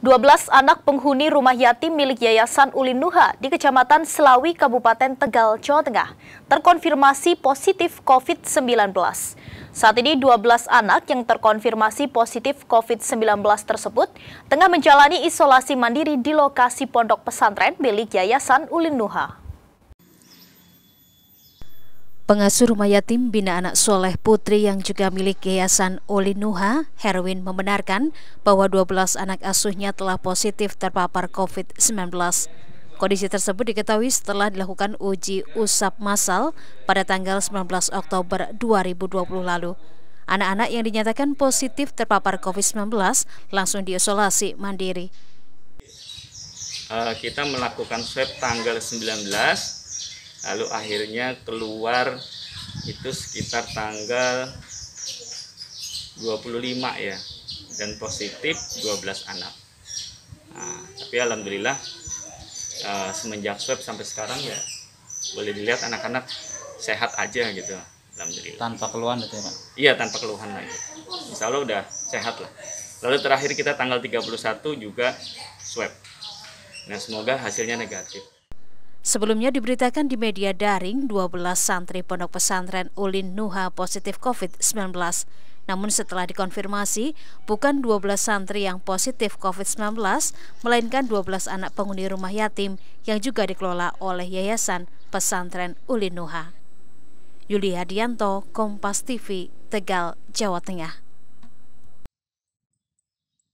12 anak penghuni rumah yatim milik Yayasan Ulin Nuha di Kecamatan Selawi, Kabupaten Tegal, Jawa Tengah terkonfirmasi positif COVID-19. Saat ini 12 anak yang terkonfirmasi positif COVID-19 tersebut tengah menjalani isolasi mandiri di lokasi pondok pesantren milik Yayasan Ulin Nuha. Pengasuh rumah yatim bina anak soleh putri yang juga milik Yayasan Olinuha, Herwin membenarkan bahwa 12 anak asuhnya telah positif terpapar COVID-19. Kondisi tersebut diketahui setelah dilakukan uji usap massal pada tanggal 19 Oktober 2020 lalu. Anak-anak yang dinyatakan positif terpapar COVID-19 langsung diisolasi mandiri. Eh, kita melakukan swab tanggal 19 lalu akhirnya keluar itu sekitar tanggal 25 ya dan positif 12 anak nah, tapi alhamdulillah uh, semenjak swab sampai sekarang ya boleh dilihat anak-anak sehat aja gitu alhamdulillah tanpa keluhan itu ya iya tanpa keluhan lagi insya Allah udah sehat lah lalu terakhir kita tanggal 31 juga swab nah semoga hasilnya negatif Sebelumnya diberitakan di media daring 12 santri pondok pesantren Ulin Nuha positif COVID-19. Namun setelah dikonfirmasi, bukan 12 santri yang positif COVID-19, melainkan 12 anak penghuni rumah yatim yang juga dikelola oleh Yayasan Pesantren Ulin Nuha. Yuli Hadianto, Kompas TV, Tegal, Jawa Tengah.